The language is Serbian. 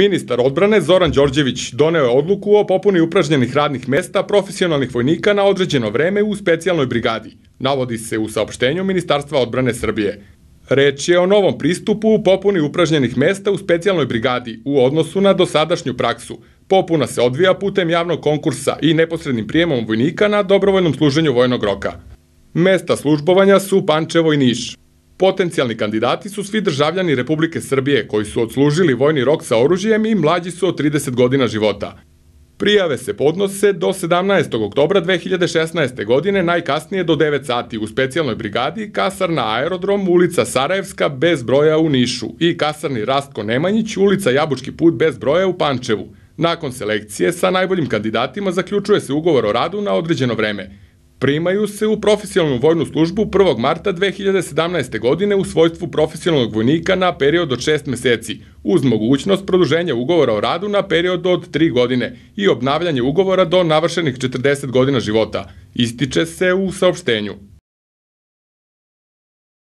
Ministar odbrane Zoran Đorđević doneo je odluku o popuni upražnjenih radnih mesta profesionalnih vojnika na određeno vreme u specijalnoj brigadi, navodi se u saopštenju Ministarstva odbrane Srbije. Reč je o novom pristupu u popuni upražnjenih mesta u specijalnoj brigadi u odnosu na dosadašnju praksu. Popuna se odvija putem javnog konkursa i neposrednim prijemom vojnika na dobrovoljnom služenju vojnog roka. Mesta službovanja su Pančevo i Niš. Potencijalni kandidati su svi državljani Republike Srbije koji su odslužili vojni rok sa oružjem i mlađi su od 30 godina života. Prijave se podnose do 17. oktobra 2016. godine, najkasnije do 9 sati u specijalnoj brigadi Kasarna aerodrom, ulica Sarajevska bez broja u Nišu i Kasarni Rastko Nemanjić, ulica Jabučki put bez broja u Pančevu. Nakon selekcije sa najboljim kandidatima zaključuje se ugovor o radu na određeno vreme – primaju se u profesionalnu vojnu službu 1. marta 2017. godine u svojstvu profesionalnog vojnika na period od 6 meseci, uz mogućnost produženja ugovora o radu na period od 3 godine i obnavljanje ugovora do navršenih 40 godina života, ističe se u saopštenju.